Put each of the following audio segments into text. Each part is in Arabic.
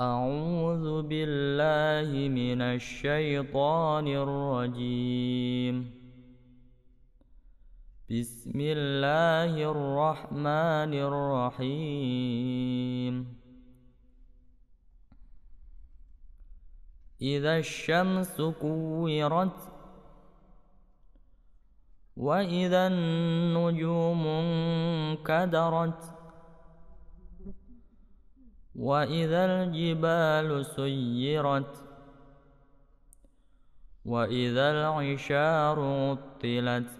أعوذ بالله من الشيطان الرجيم بسم الله الرحمن الرحيم إذا الشمس كورت وإذا النجوم انكدرت واذا الجبال سيرت واذا العشار عطلت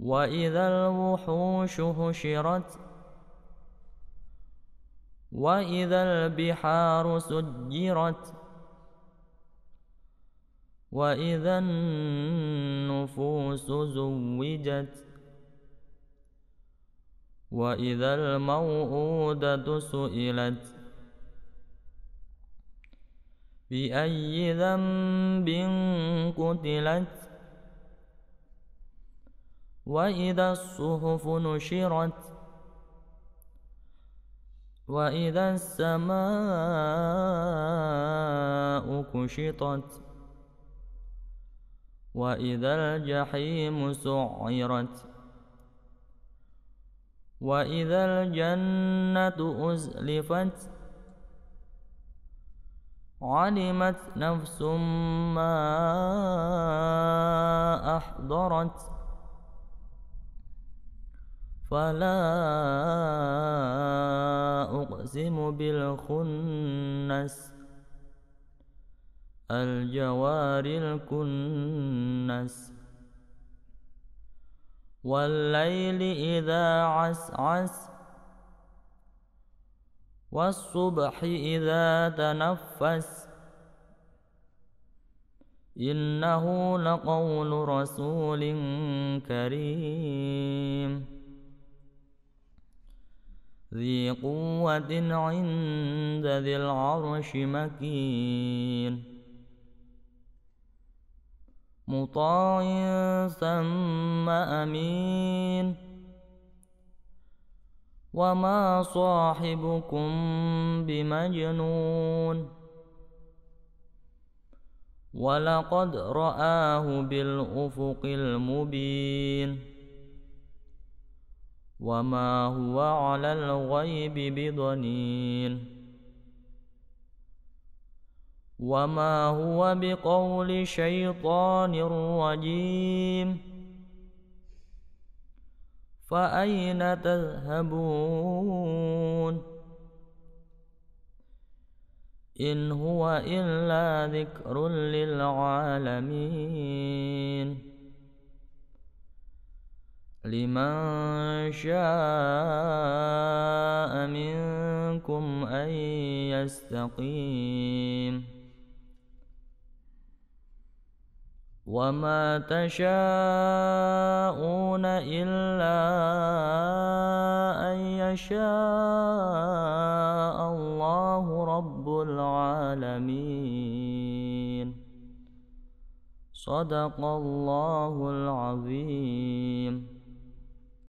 واذا الوحوش هشرت واذا البحار سجرت واذا النفوس زوجت واذا الموءوده سئلت باي ذنب قتلت واذا الصحف نشرت واذا السماء كشطت واذا الجحيم سعرت وإذا الجنة أزلفت علمت نفس ما أحضرت فلا أقسم بالخنس الجوار الكنس والليل إذا عسعس عس والصبح إذا تنفس إنه لقول رسول كريم ذي قوة عند ذي العرش مكين مطاع ثم امين وما صاحبكم بمجنون ولقد راه بالافق المبين وما هو على الغيب بضنين وما هو بقول شيطان رجيم فأين تذهبون إن هو إلا ذكر للعالمين لمن شاء منكم أن يستقيم وما تشاءون إلا أن يشاء الله رب العالمين صدق الله العظيم